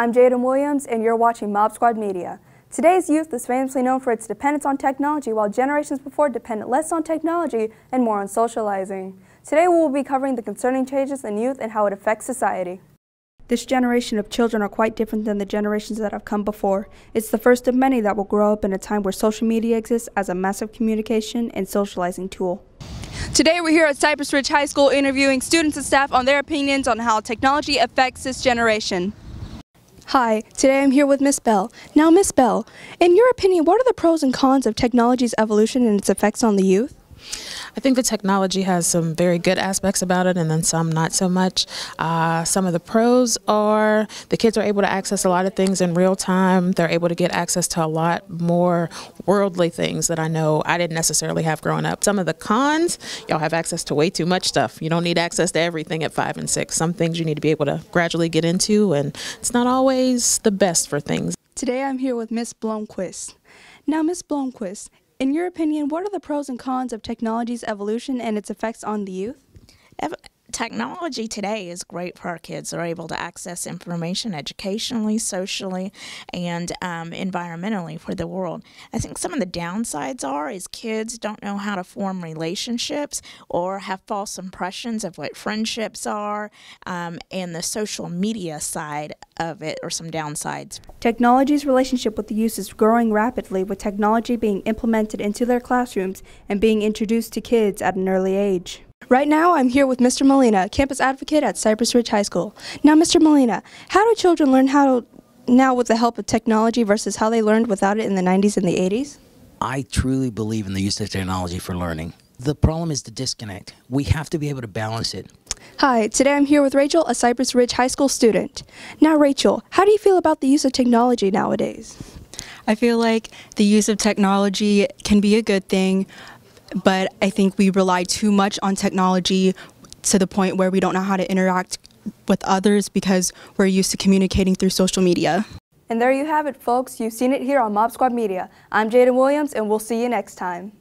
I'm Jaden Williams, and you're watching Mob Squad Media. Today's youth is famously known for its dependence on technology, while generations before depended less on technology and more on socializing. Today we will be covering the concerning changes in youth and how it affects society. This generation of children are quite different than the generations that have come before. It's the first of many that will grow up in a time where social media exists as a massive communication and socializing tool. Today we're here at Cypress Ridge High School interviewing students and staff on their opinions on how technology affects this generation. Hi, today I'm here with Miss Bell. Now, Miss Bell, in your opinion, what are the pros and cons of technology's evolution and its effects on the youth? I think the technology has some very good aspects about it and then some not so much. Uh, some of the pros are the kids are able to access a lot of things in real time. They're able to get access to a lot more worldly things that I know I didn't necessarily have growing up. Some of the cons, y'all have access to way too much stuff. You don't need access to everything at five and six. Some things you need to be able to gradually get into and it's not always the best for things. Today I'm here with Miss Blomquist. Now, Miss Blomquist, in your opinion, what are the pros and cons of technology's evolution and its effects on the youth? technology today is great for our kids. They're able to access information educationally, socially, and um, environmentally for the world. I think some of the downsides are is kids don't know how to form relationships or have false impressions of what friendships are, um, and the social media side of it or some downsides. Technology's relationship with the youth is growing rapidly, with technology being implemented into their classrooms and being introduced to kids at an early age. Right now, I'm here with Mr. Molina, campus advocate at Cypress Ridge High School. Now, Mr. Molina, how do children learn how now with the help of technology versus how they learned without it in the 90s and the 80s? I truly believe in the use of technology for learning. The problem is the disconnect. We have to be able to balance it. Hi, today I'm here with Rachel, a Cypress Ridge High School student. Now, Rachel, how do you feel about the use of technology nowadays? I feel like the use of technology can be a good thing, but I think we rely too much on technology to the point where we don't know how to interact with others because we're used to communicating through social media. And there you have it, folks. You've seen it here on Mob Squad Media. I'm Jaden Williams, and we'll see you next time.